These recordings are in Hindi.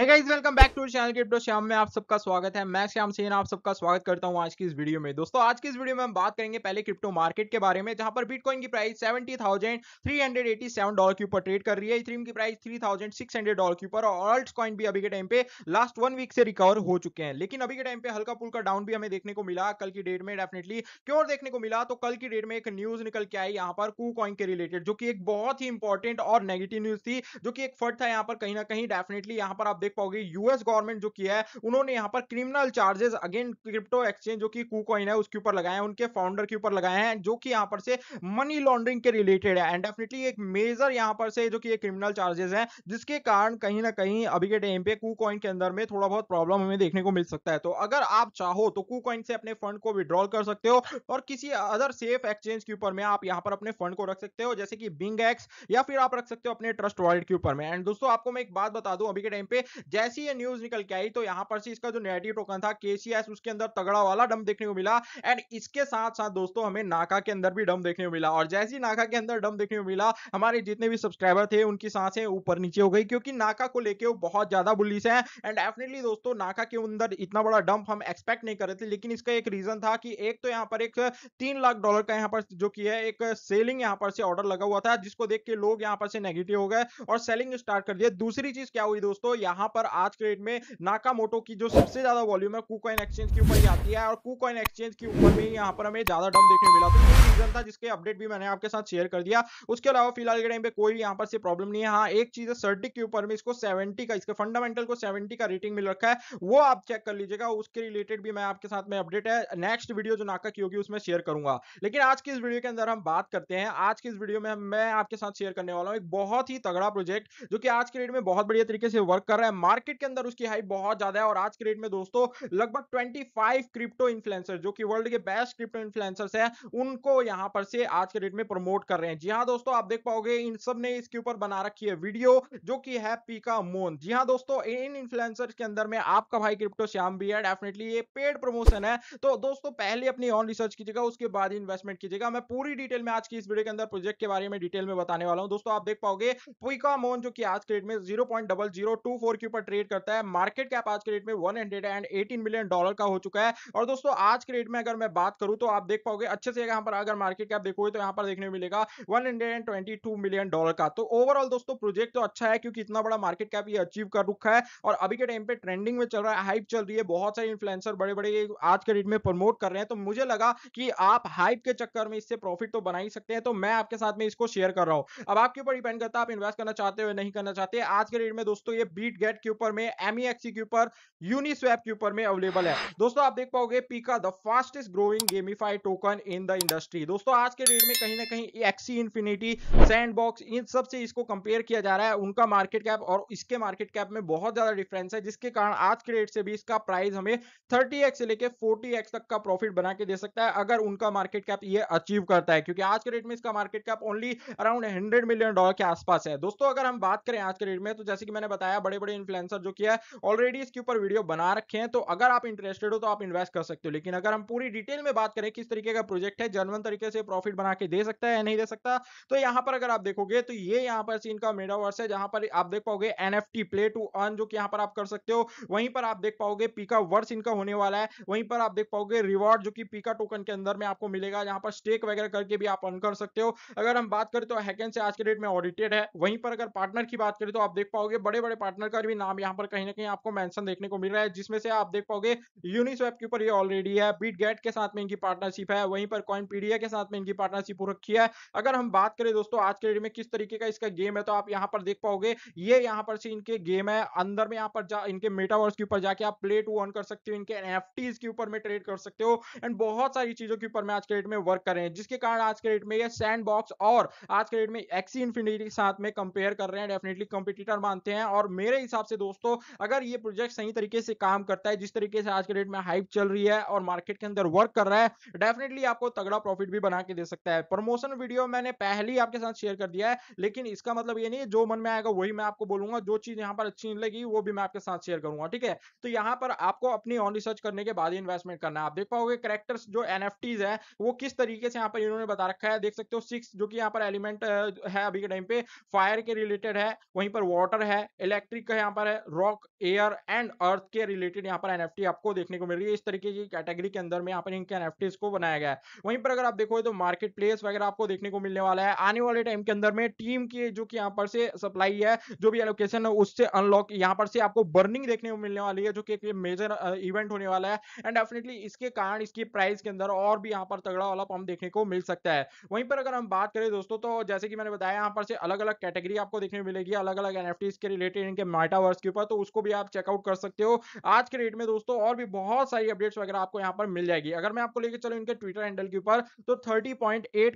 welcome back to channel crypto Shyam में आप सबका स्वागत है मैं श्याम सेन आप सबका स्वागत करता हूं आज की इस वीडियो में दोस्तों आज की इस वीडियो में हम बात करेंगे पहले क्रिप्टो मार्केट के बारे में जहां पर बिटकॉइन की प्राइस 70,387 डॉलर के ऊपर ट्रेड कर रही है इथ्रीम की प्राइस 3,600 डॉलर के ऊपर और ऑल्ट कॉइन भी अभी के टाइम पे लास्ट वन वीक से रिकवर हो चुके हैं लेकिन अभी के टाइम पे हल्का पुल का डाउन भी हमें देखने को मिला कल की डेट में डेफिनेटली क्यों देखने को मिला तो कल की डेट में एक न्यूज निकल के आई यहाँ पर कू कॉइन के रिलेटेड जो की एक बहुत ही इंपॉर्टेंट और नेगेटिव न्यूज थी जो की एक फट था यहाँ पर कहीं ना कहीं डेफिनेटली यहाँ पर आप देख पाओगे यूएस गवर्नमेंट जो किया है उन्होंने यहाँ पर criminal charges again crypto exchange जो कि कुकॉइन है उसके ऊपर लगाए हैं उनके फाउंडर के ऊपर लगाए हैं जो कि यहाँ पर से मनी लॉन्ड्रिंग के रिलेटेड है एंड डेफिनेटली एक मेजर यहाँ पर से जो कि ये क्रिमिनल चार्जेस है जिसके कारण कहीं ना कहीं अभी के टाइम पे कुकॉइन के अंदर में थोड़ा बहुत प्रॉब्लम हमें देखने को मिल सकता है तो अगर आप चाहो तो कुकॉइन से अपने फंड को विड्रॉल कर सकते हो और किसी अदर सेफ एक्सचेंज के ऊपर में आप यहाँ पर अपने फंड को रख सकते हो जैसे कि बिंग एक्स या फिर आप रख सकते हो अपने ट्रस्ट वॉलेट के ऊपर में एंड दोस्तों आपको मैं एक बात बता दूं अभी के टाइम पे जैसी ये न्यूज निकल के आई तो यहाँ पर से इसका जो नेगेटिव टोकन था केसीएस उसके अंदर तगड़ा वाला डम देखने को मिला एंड इसके साथ साथ दोस्तों हमें नाका के अंदर भी डम देखने को मिला और जैसे ही नाका के अंदर डम देखने को मिला हमारे जितने भी सब्सक्राइबर थे उनकी सांसें ऊपर नीचे हो गई क्योंकि नाका को लेकर वो बहुत ज्यादा बुलिस है एंड डेफिनेटली दोस्तों नाका के अंदर इतना बड़ा डंप हम एक्सपेक्ट नहीं कर रहे थे लेकिन इसका एक रीजन था कि एक तो यहाँ पर एक तीन लाख डॉलर का यहाँ पर जो की है एक सेलिंग यहाँ पर से ऑर्डर लगा हुआ था जिसको देख के लोग यहाँ पर से नेगेटिव हो गए और सेलिंग स्टार्ट कर दिया दूसरी चीज क्या हुई दोस्तों यहाँ यहाँ पर आज के डेट में नाकामोटो की जो सबसे ज्यादा वॉल्यूम है कुकॉइन एक्सचेंज के ऊपर ही आती है और कुकॉइन एक्सचेंज के ऊपर में यहाँ पर हमें ज्यादा डम देखने मिला तो रीजन था जिसके अपडेट भी मैंने आपके साथ शेयर कर दिया उसके अलावा फिलहाल के टाइम पे कोई यहाँ पर से प्रॉब्लम नहीं है हाँ एक चीज है सर्टिक के ऊपर में इसको सेवेंटी का इसके फंडामेंटल को सेवेंटी का रेटिंग मिल रखा है वो आप चेक कर लीजिएगा उसके रिलेटेड भी मैं आपके साथ में अपडेट है नेक्स्ट वीडियो जो नाका की होगी उसमें शेयर करूंगा लेकिन आज की इस वीडियो के अंदर हम बात करते हैं आज की इस वीडियो में मैं आपके साथ शेयर करने वाला हूँ एक बहुत ही तगड़ा प्रोजेक्ट जो कि आज के डेट में बहुत बढ़िया तरीके से वर्क कर रहा है मार्केट के अंदर उसकी हाइप बहुत ज्यादा है और आज के रेट में दोस्तों लगभग 25 क्रिप्टो इन्फ्लुएंसर जो कि वर्ल्ड के बेस्ट क्रिप्टो इन्फ्लुएंसर्स हैं उनको यहां पर से आज के रेट में प्रमोट कर रहे हैं जी हाँ दोस्तों आप देख पाओगे इन सब ने इसके ऊपर बना रखी है वीडियो जो की है पीका मोन जी हाँ दोस्तों इन इन्फ्लुएंसर के अंदर में आपका भाई क्रिप्टो श्याम भी है डेफिनेटली ये पेड प्रमोशन है तो दोस्तों पहले अपनी ऑन रिसर्च कीजिएगा उसके बाद इन्वेस्टमेंट कीजिएगा मैं पूरी डिटेल में आज की इस वीडियो के अंदर प्रोजेक्ट के बारे में डिटेल में बताने वाला हूँ दोस्तों आप देख पाओगे पीका मोन जो कि आज के रेट में zero point double zero two four के ऊपर ट्रेड करता है मार्केट कैप आज के रेट में 118 मिलियन डॉलर का हो चुका है और दोस्तों आज के रेट में अगर मैं बात करूं तो आप देख पाओगे अच्छे से यहाँ पर अगर मार्केट कैप देखोगे तो यहाँ पर देखने मिलेगा 122 मिलियन डॉलर का तो ओवरऑल दोस्तों प्रोजेक्ट तो अच्छा है क्योंकि इतना बड़ा मार्केट कैप ये अचीव कर रखा है और अभी के टाइम पे ट्रेंडिंग में चल रहा है हाइप चल रही है बहुत सारे इन्फ्लुएंसर बड़े बड़े आज के डेट में प्रमोट कर रहे हैं तो मुझे लगा कि आप हाइप के चक्कर में इससे प्रॉफिट तो बना ही सकते हैं तो मैं आपके साथ में इसको शेयर कर रहा हूँ अब आपके ऊपर डिपेंड करता है आप इन्वेस्ट करना चाहते हो नहीं करना चाहते आज के डेट में दोस्तों ये बीट गेट सेट के ऊपर में एम e e के ऊपर यूनिस्वैप के ऊपर में अवेलेबल है दोस्तों आप देख पाओगे Pika the fastest growing gamify token in the industry दोस्तों आज के डेट में कहीं ना कहीं एक्सी इन्फिनिटी सैंडबॉक्स इन सब से इसको कंपेयर किया जा रहा है उनका मार्केट कैप और इसके मार्केट कैप में बहुत ज्यादा डिफरेंस है जिसके कारण आज के डेट से भी इसका प्राइस हमें थर्टी से लेकर फोर्टी तक का प्रॉफिट बना के दे सकता है अगर उनका मार्केट कैप ये अचीव करता है क्योंकि आज के डेट में इसका market cap only around hundred million dollar के आसपास है दोस्तों अगर हम बात करें आज के डेट में तो जैसे कि मैंने बताया बड़े बड़े इन्फ्लुएंसर जो किया है ऑलरेडी इसके ऊपर वीडियो बना रखे हैं तो अगर आप इंटरेस्टेड हो तो आप इन्वेस्ट कर सकते हो लेकिन अगर हम पूरी डिटेल में बात करें किस तरीके का प्रोजेक्ट है जर्मन तरीके से प्रॉफिट बना के दे सकता है या नहीं दे सकता तो यहाँ पर अगर आप देखोगे तो ये यहाँ पर सीन का मेडावर्स है जहां पर आप देख पाओगे एन प्ले टू अर्न जो कि यहाँ पर आप कर सकते हो वहीं पर आप देख पाओगे पीका वर्स इनका होने वाला है वहीं पर आप देख पाओगे रिवॉर्ड जो कि पीका टोकन के अंदर में आपको मिलेगा यहाँ पर स्टेक वगैरह करके भी आप अर्न कर सकते हो अगर हम बात करें तो हैकन से आज के डेट में ऑडिटेड है वहीं पर अगर पार्टनर की बात करें तो आप देख पाओगे बड़े बड़े पार्टनर का भी नाम यहाँ पर कहीं ना कहीं आपको मेंशन देखने को मिल रहा है जिसमें से आप देख पाओगे यूनिस्वेप के ऊपर ये ऑलरेडी है बीट गेट के साथ में इनकी पार्टनरशिप है वहीं पर कॉइन पीडीए के साथ में इनकी पार्टनरशिप रखी है अगर हम बात करें दोस्तों आज के डेट में किस तरीके का इसका गेम है तो आप यहाँ पर देख पाओगे ये यहाँ पर से इनके गेम है अंदर में यहाँ पर जा इनके मेटावर्स के ऊपर जाके आप प्ले टू ऑन कर सकते हो इनके एन के ऊपर में ट्रेड कर सकते हो एंड बहुत सारी चीजों के ऊपर में आज के डेट में वर्क कर रहे हैं जिसके कारण आज के डेट में ये सैंड और आज के डेट में एक्सी इन्फिनिटी के साथ में कंपेयर कर रहे हैं डेफिनेटली कंपिटिटर मानते हैं और मेरे हिसाब हिसाब से दोस्तों अगर ये प्रोजेक्ट सही तरीके से काम करता है जिस तरीके से आज के डेट में हाइप चल रही है और मार्केट के अंदर वर्क कर रहा है डेफिनेटली आपको तगड़ा प्रॉफिट भी बना के दे सकता है प्रमोशन वीडियो मैंने पहले ही आपके साथ शेयर कर दिया है लेकिन इसका मतलब ये नहीं है जो मन में आएगा वही मैं आपको बोलूंगा जो चीज यहाँ पर अच्छी नहीं लगी वो भी मैं आपके साथ शेयर करूंगा ठीक है तो यहाँ पर आपको अपनी ऑन रिसर्च करने के बाद इन्वेस्टमेंट करना है आप देख पाओगे करेक्टर्स जो एन है वो किस तरीके से यहाँ पर इन्होंने बता रखा है देख सकते हो सिक्स जो कि यहाँ पर एलिमेंट है अभी के टाइम पे फायर के रिलेटेड है वहीं पर वाटर है इलेक्ट्रिक का यहाँ पर है रॉक एयर एंड अर्थ के रिलेटेड यहाँ पर एनएफटी आपको देखने को मिल रही है इस तरीके की कैटेगरी के अंदर में यहाँ पर इनके एनएफटीज को बनाया गया है वहीं पर अगर आप देखो तो मार्केट प्लेस वगैरह आपको देखने को मिलने वाला है आने वाले टाइम के अंदर में टीम की जो कि यहाँ पर से सप्लाई है जो भी एलोकेशन है उससे अनलॉक यहाँ पर से आपको बर्निंग देखने को मिलने वाली है जो कि एक मेजर इवेंट होने वाला है एंड डेफिनेटली इसके कारण इसकी प्राइस के अंदर और भी यहाँ पर तगड़ा वाला पंप देखने को मिल सकता है वहीं पर अगर हम बात करें दोस्तों तो जैसे कि मैंने बताया यहाँ पर से अलग अलग कैटेगरी आपको देखने को मिलेगी अलग अलग एनएफटीज के रिलेटेड इनके माइटा मेटावर्स के ऊपर तो उसको भी आप चेकआउट कर सकते हो आज के डेट में दोस्तों और भी बहुत सारी अपडेट्स वगैरह आपको यहाँ पर मिल जाएगी अगर मैं आपको लेकर चलू इनके ट्विटर हैंडल के ऊपर तो थर्टी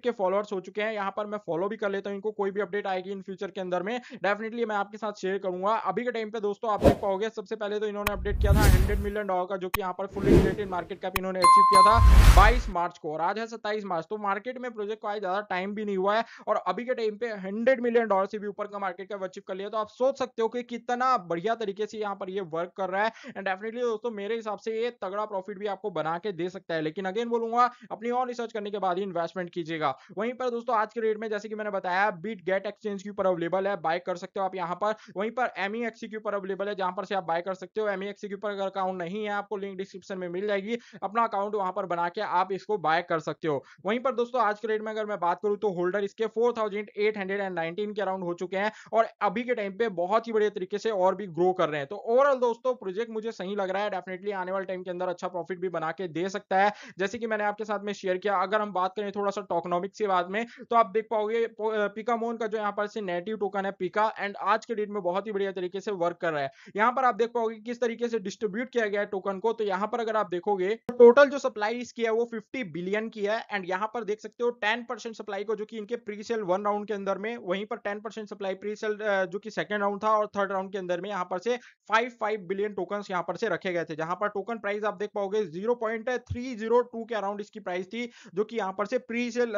के फॉलोअर्स हो चुके हैं यहाँ पर मैं फॉलो भी कर लेता हूँ इनको कोई भी अपडेट आएगी इन फ्यूचर के अंदर में डेफिनेटली मैं आपके साथ शेयर करूंगा अभी के टाइम पे दोस्तों आप देख पाओगे सबसे पहले तो इन्होंने अपडेट किया था हंड्रेड मिलियन डॉलर का जो कि यहाँ पर फुल रिलेटेड मार्केट कैप इन्होंने अचीव किया था बाईस मार्च को और आज है सत्ताईस मार्च तो मार्केट में प्रोजेक्ट को आज ज्यादा टाइम भी नहीं हुआ है और अभी के टाइम पे हंड्रेड मिलियन डॉलर से भी ऊपर का मार्केट कैप अचीव कर लिया तो आप सोच सकते हो कि कितना कितना बढ़िया तरीके से यहाँ पर ये वर्क कर रहा है एंड डेफिनेटली दोस्तों मेरे हिसाब से ये तगड़ा प्रॉफिट भी आपको बना के दे सकता है लेकिन अगेन बोलूंगा अपनी और रिसर्च करने के बाद ही इन्वेस्टमेंट कीजिएगा वहीं पर दोस्तों आज के रेट में जैसे कि मैंने बताया बीट गेट एक्सचेंज के ऊपर अवेलेबल है बाय कर सकते हो आप यहाँ पर वहीं पर एम e e के ऊपर अवेलेबल है जहां पर से आप बाय कर सकते हो एम e के ऊपर अगर अकाउंट नहीं है आपको लिंक डिस्क्रिप्शन में मिल जाएगी अपना अकाउंट वहां पर बना के आप इसको बाय कर सकते हो वहीं पर दोस्तों आज के रेट में अगर मैं बात करूं तो होल्डर इसके 4819 के अराउंड हो चुके हैं और अभी के टाइम पे बहुत ही बढ़िया तरीके से और भी ग्रो कर रहे हैं तो ओवरऑल दोस्तों प्रोजेक्ट मुझे सही लग रहा है डेफिनेटली आने वाले टाइम के अंदर अच्छा प्रॉफिट भी बना के दे सकता है जैसे कि मैंने आपके साथ में शेयर किया अगर हम बात करें थोड़ा सा टोकनॉमिक्स के बाद में तो आप देख पाओगे पिकामोन का जो यहाँ पर नेटिव टोकन है पिका एंड आज के डेट में बहुत ही बढ़िया तरीके से वर्क कर रहा है यहाँ पर आप देख पाओगे किस तरीके से डिस्ट्रीब्यूट किया गया है टोकन को तो यहाँ पर अगर आप देखोगे टोटल जो सप्लाई इसकी है वो फिफ्टी बिलियन की है एंड यहाँ पर देख सकते हो टेन सप्लाई को जो कि इनके प्री सेल वन राउंड के अंदर में वहीं पर टेन सप्लाई प्री सेल जो कि सेकंड राउंड था और थर्ड राउंड के अंदर अंदर में यहाँ पर से फाइव फाइव बिलियन टोकन यहाँ पर से रखे गए थे जहां पर टोकन प्राइस आप देख पाओगे जीरो के अराउंड इसकी प्राइस थी जो कि यहाँ पर से प्री सेल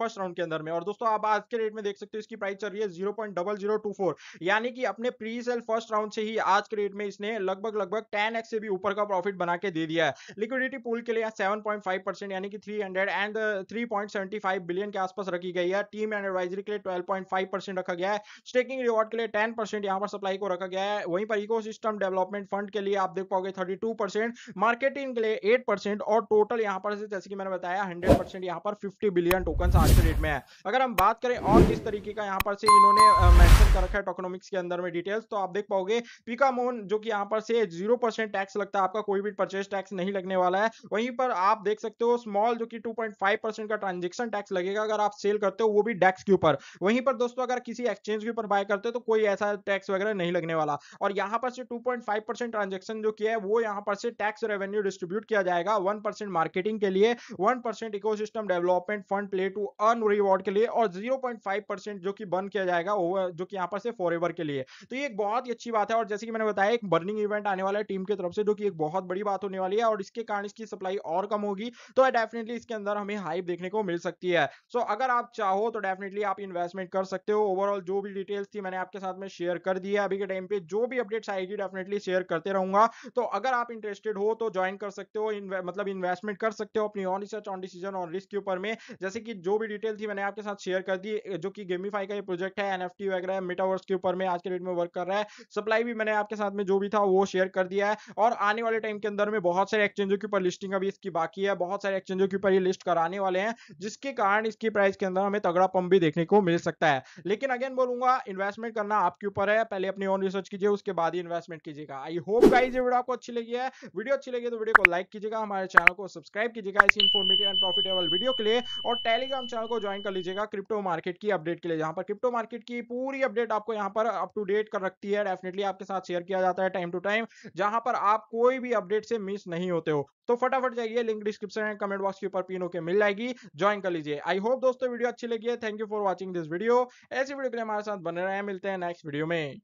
फर्स्ट राउंड के अंदर में और दोस्तों आप आज के रेट में देख सकते हो इसकी प्राइस चल रही है जीरो यानी कि अपने प्री सेल फर्स्ट राउंड से ही आज के रेट में इसने लगभग लगभग टेन से भी ऊपर का प्रॉफिट बना के दे दिया है लिक्विडिटी पूल के लिए सेवन पॉइंट फाइव परसेंट यानी कि three hundred and three point seventy five billion के आसपास रखी गई है टीम एंड एडवाइजरी के लिए ट्वेल्व पॉइंट फाइव परसेंट रखा गया है स्टेकिंग रिवॉर्ड के लिए टेन परसेंट यहाँ पर सप्लाई को रखा गया गया है वहीं पर इको सिस्टम डेवलपमेंट फंड के लिए आप देख पाओगे थर्टी मार्केटिंग के लिए एट और टोटल यहाँ पर जैसे कि मैंने बताया हंड्रेड परसेंट यहाँ पर फिफ्टी बिलियन टोकन आज के डेट में है अगर हम बात करें और किस तरीके का यहाँ पर से इन्होंने मैंशन कर रखा है टोकोनॉमिक्स के अंदर में डिटेल्स तो आप देख पाओगे पिकामोन जो कि यहाँ पर से जीरो टैक्स लगता है आपका कोई भी परचेज टैक्स नहीं लगने वाला है वहीं पर आप देख सकते हो स्मॉल जो कि टू का ट्रांजेक्शन टैक्स लगेगा अगर आप सेल करते हो वो भी डेक्स के ऊपर वहीं पर दोस्तों अगर किसी एक्सचेंज के ऊपर बाय करते हो तो कोई ऐसा टैक्स वगैरह नहीं लगने वाला वाला और यहाँ पर से 2.5 परसेंट ट्रांजेक्शन जो किया है वो यहाँ पर से टैक्स रेवेन्यू डिस्ट्रीब्यूट किया जाएगा 1 परसेंट मार्केटिंग के लिए 1 percent ecosystem development fund play to earn reward के लिए और 0.5 परसेंट जो कि बंद किया जाएगा जो कि यहाँ पर से फॉर के लिए तो ये एक बहुत ही अच्छी बात है और जैसे कि मैंने बताया एक बर्निंग इवेंट आने वाला है टीम की तरफ से जो कि एक बहुत बड़ी बात होने वाली है और इसके कारण इसकी सप्लाई और कम होगी तो डेफिनेटली इसके अंदर हमें हाइप देखने को मिल सकती है सो so, अगर आप चाहो तो डेफिनेटली आप इन्वेस्टमेंट कर सकते हो ओवरऑल जो भी डिटेल्स थी मैंने आपके साथ में शेयर कर दी है अभी के टाइम पे जो भी अपडेट्स आएगी डेफिनेटली शेयर करते रहूंगा तो अगर आप इंटरेस्टेड हो तो ज्वाइन कर सकते हो इन, मतलब इन्वेस्टमेंट कर सकते हो अपनी ऑन रिसर्च ऑन डिसीजन और रिस्क के ऊपर में जैसे कि जो भी डिटेल थी मैंने आपके साथ शेयर कर दी जो कि गेमीफाई का ये प्रोजेक्ट है एन वगैरह मेटावर्स के ऊपर में आज के डेट में वर्क कर रहा है सप्लाई भी मैंने आपके साथ में जो भी था वो शेयर कर दिया है और आने वाले टाइम के अंदर में बहुत सारे एक्सचेंजों के ऊपर लिस्टिंग अभी इसकी बाकी है बहुत सारे एक्सचेंजों के ऊपर ये लिस्ट कराने वाले हैं जिसके कारण इसकी प्राइस के अंदर हमें तगड़ा पंप भी देखने को मिल सकता है लेकिन अगेन बोलूंगा इन्वेस्टमेंट करना आपके ऊपर है पहले अपनी ऑन रिसर्च रिसर्च कीजिए उसके बाद ही इन्वेस्टमेंट कीजिएगा आई होप गाइज ये वीडियो आपको अच्छी लगी है वीडियो अच्छी लगी तो वीडियो को लाइक कीजिएगा हमारे चैनल को सब्सक्राइब कीजिएगा ऐसी इन्फॉर्मेटिव एंड प्रॉफिटेबल वीडियो के लिए और टेलीग्राम चैनल को ज्वाइन कर लीजिएगा क्रिप्टो मार्केट की अपडेट के लिए जहां पर क्रिप्टो मार्केट की पूरी अपडेट आपको यहाँ पर अप टू डेट कर रखती है डेफिनेटली आपके साथ शेयर किया जाता है टाइम टू टाइम जहां पर आप कोई भी अपडेट से मिस नहीं होते हो तो फटाफट जाइए link description and comment box के ऊपर पिन होकर मिल जाएगी ज्वाइन कर लीजिए आई होप दोस्तों वीडियो अच्छी लगी है thank you for watching this video ऐसी वीडियो के लिए हमारे साथ बने रहे हैं मिलते हैं नेक्स्ट वीडियो में